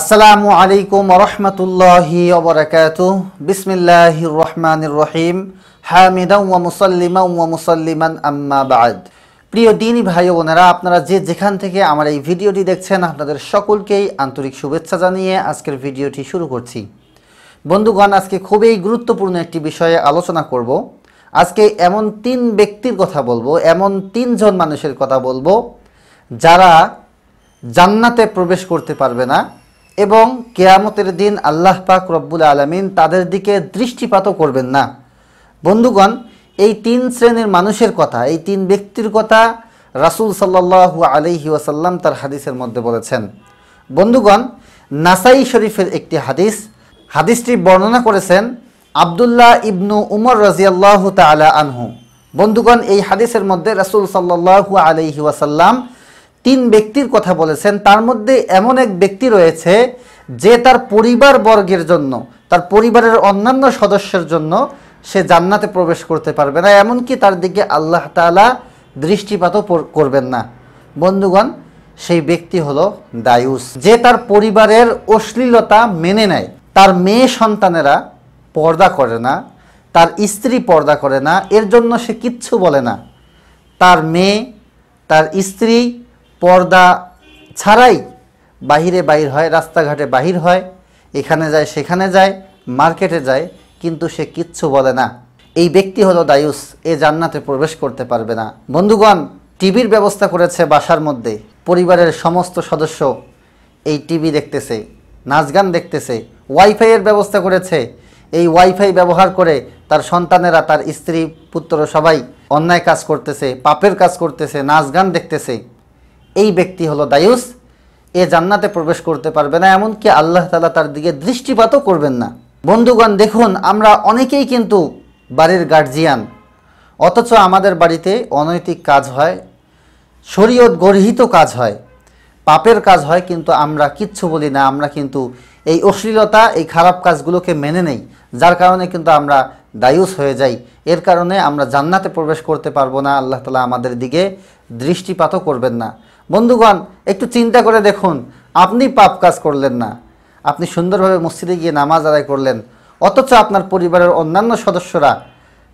আসসালামু আলাইকুম রহমতুল্লাহি অবরাকাত বিসমিল্লাহি রহমান রহিম হামিদা ওয়া মুসাল্লিমা ওয়া আম্মা বাদ প্রিয় দিন ভাই বোনেরা আপনারা যে যেখান থেকে আমার এই ভিডিওটি দেখছেন আপনাদের সকলকেই আন্তরিক শুভেচ্ছা জানিয়ে আজকের ভিডিওটি শুরু করছি বন্ধুগণ আজকে খুবই গুরুত্বপূর্ণ একটি বিষয়ে আলোচনা করব আজকে এমন তিন ব্যক্তির কথা বলবো এমন তিনজন মানুষের কথা বলবো যারা জান্নাতে প্রবেশ করতে পারবে না এবং কেয়ামতের দিন আল্লাহ পাক রব্বুল আলমিন তাদের দিকে দৃষ্টিপাতও করবেন না বন্ধুগণ এই তিন শ্রেণীর মানুষের কথা এই তিন ব্যক্তির কথা রাসুল সাল্লাহ আলহি ওয়াসাল্লাম তার হাদিসের মধ্যে বলেছেন বন্ধুগণ নাসাই শরীফের একটি হাদিস হাদিসটি বর্ণনা করেছেন আবদুল্লাহ ইবনু উমর রাজিয়াল্লাহ তালা আনহু বন্ধুগণ এই হাদিসের মধ্যে রাসুল সাল্লাহু আলহি ওয়াসাল্লাম তিন ব্যক্তির কথা বলেছেন তার মধ্যে এমন এক ব্যক্তি রয়েছে যে তার পরিবার বর্গের জন্য তার পরিবারের অন্যান্য সদস্যের জন্য সে জান্নাতে প্রবেশ করতে পারবে না এমনকি তার দিকে আল্লাহ তালা দৃষ্টিপাতও করবেন না বন্ধুগণ সেই ব্যক্তি হলো দায়ুস যে তার পরিবারের অশ্লীলতা মেনে নেয় তার মেয়ে সন্তানেরা পর্দা করে না তার স্ত্রী পর্দা করে না এর জন্য সে কিচ্ছু বলে না তার মেয়ে তার স্ত্রী পর্দা ছাড়াই বাহিরে বাহির হয় রাস্তাঘাটে বাহির হয় এখানে যায় সেখানে যায় মার্কেটে যায় কিন্তু সে কিচ্ছু বলে না এই ব্যক্তি হলো দায়ুস এ জান্নাতে প্রবেশ করতে পারবে না বন্ধুগণ টিভির ব্যবস্থা করেছে বাসার মধ্যে পরিবারের সমস্ত সদস্য এই টিভি দেখতেছে নাচ গান দেখতেছে ওয়াইফাইয়ের ব্যবস্থা করেছে এই ওয়াইফাই ব্যবহার করে তার সন্তানেরা তার স্ত্রী পুত্র সবাই অন্যায় কাজ করতেছে পাপের কাজ করতেছে নাচ গান দেখতেছে এই ব্যক্তি হলো দায়ুস এ জান্নাতে প্রবেশ করতে পারবে না এমনকি আল্লাহ তালা তার দিকে দৃষ্টিপাতও করবেন না বন্ধুগণ দেখুন আমরা অনেকেই কিন্তু বাড়ির গার্জিয়ান অথচ আমাদের বাড়িতে অনৈতিক কাজ হয় শরীয়ত গর্হিত কাজ হয় পাপের কাজ হয় কিন্তু আমরা কিচ্ছু বলি না আমরা কিন্তু এই অশ্লীলতা এই খারাপ কাজগুলোকে মেনে নেই যার কারণে কিন্তু আমরা দায়ুস হয়ে যাই এর কারণে আমরা জান্নাতে প্রবেশ করতে পারবো না আল্লাহ তালা আমাদের দিকে দৃষ্টিপাতও করবেন না বন্ধুগণ একটু চিন্তা করে দেখুন আপনি পাপ কাজ করলেন না আপনি সুন্দরভাবে মসজিদে গিয়ে নামাজ আদায় করলেন অথচ আপনার পরিবারের অন্যান্য সদস্যরা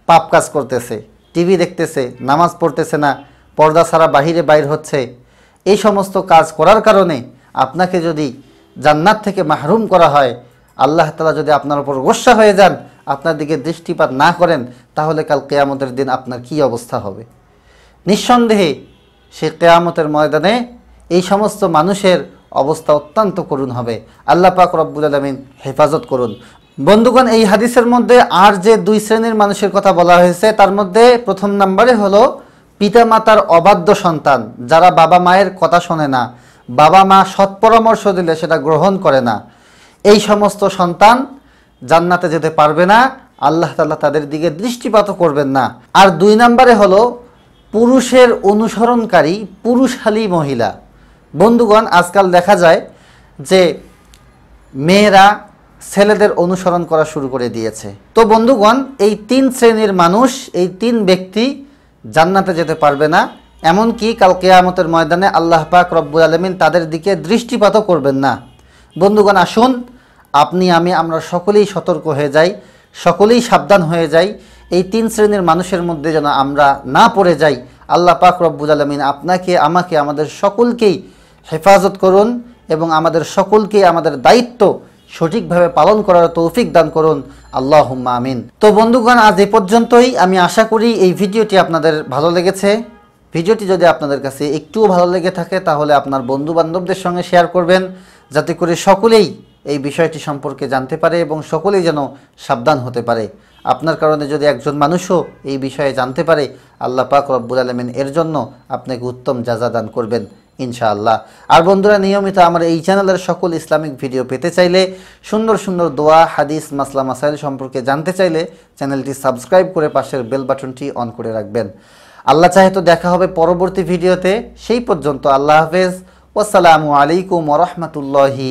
পাপ কাজ করতেছে টিভি দেখতেছে নামাজ পড়তেছে না পর্দা ছাড়া বাহিরে বাইর হচ্ছে এই সমস্ত কাজ করার কারণে আপনাকে যদি জান্নাত থেকে মাহরুম করা হয় আল্লাহ তালা যদি আপনার উপর গোসা হয়ে যান আপনার দিকে দৃষ্টিপাত না করেন তাহলে কাল কেয়ামতের দিন আপনার কি অবস্থা হবে নিঃসন্দেহে সে কেয়ামতের ময়দানে এই সমস্ত মানুষের অবস্থা অত্যন্ত করুণ হবে আল্লাহ পাক রব্বুল আলমিন হেফাজত করুন বন্ধুগণ এই হাদিসের মধ্যে আর যে দুই শ্রেণীর মানুষের কথা বলা হয়েছে তার মধ্যে প্রথম নাম্বারে হলো পিতামাতার অবাধ্য সন্তান যারা বাবা মায়ের কথা শোনে না বাবা মা সৎ পরামর্শ দিলে সেটা গ্রহণ করে না এই সমস্ত সন্তান জান্নাতে যেতে পারবে না আল্লাহ তাল্লাহ তাদের দিকে দৃষ্টিপাত করবেন না আর দুই নাম্বারে হলো পুরুষের অনুসরণকারী পুরুষালী মহিলা বন্ধুগণ আজকাল দেখা যায় যে মেয়েরা ছেলেদের অনুসরণ করা শুরু করে দিয়েছে তো বন্ধুগণ এই তিন শ্রেণীর মানুষ এই তিন ব্যক্তি জান্নাতে যেতে পারবে না এমনকি কালকে আমতের ময়দানে আল্লাহ পাক রব্বুল আলমিন তাদের দিকে দৃষ্টিপাতও করবেন না বন্ধুগণ আসুন আপনি আমি আমরা সকলেই সতর্ক হয়ে যাই সকলেই সাবধান হয়ে যাই এই তিন শ্রেণীর মানুষের মধ্যে যেন আমরা না পড়ে যাই আল্লাহ পাক রব্বুল আলমিন আপনাকে আমাকে আমাদের সকলকেই হেফাজত করুন এবং আমাদের সকলকেই আমাদের দায়িত্ব সঠিকভাবে পালন করার তৌফিক দান করুন আল্লাহ আমিন তো বন্ধুগণ আজ এ পর্যন্তই আমি আশা করি এই ভিডিওটি আপনাদের ভালো লেগেছে ভিডিওটি যদি আপনাদের কাছে একটুও ভালো লেগে থাকে তাহলে আপনার বন্ধু বান্ধবদের সঙ্গে শেয়ার করবেন যাতে করে সকলেই এই বিষয়টি সম্পর্কে জানতে পারে এবং সকলেই যেন সাবধান হতে পারে আপনার কারণে যদি একজন মানুষও এই বিষয়ে জানতে পারে আল্লাহ পাক রব্বুল আলমিন এর জন্য আপনাকে উত্তম যাজা দান করবেন ইনশাআল্লাহ আর বন্ধুরা নিয়মিত আমার এই চ্যানেলের সকল ইসলামিক ভিডিও পেতে চাইলে সুন্দর সুন্দর দোয়া হাদিস মাসলা মাসাইল সম্পর্কে জানতে চাইলে চ্যানেলটি সাবস্ক্রাইব করে পাশের বেল বাটনটি অন করে রাখবেন আল্লাহ চাহে তো দেখা হবে পরবর্তী ভিডিওতে সেই পর্যন্ত আল্লাহ হাফেজ ওসালামু আলাইকুম রহমতুল্লাহি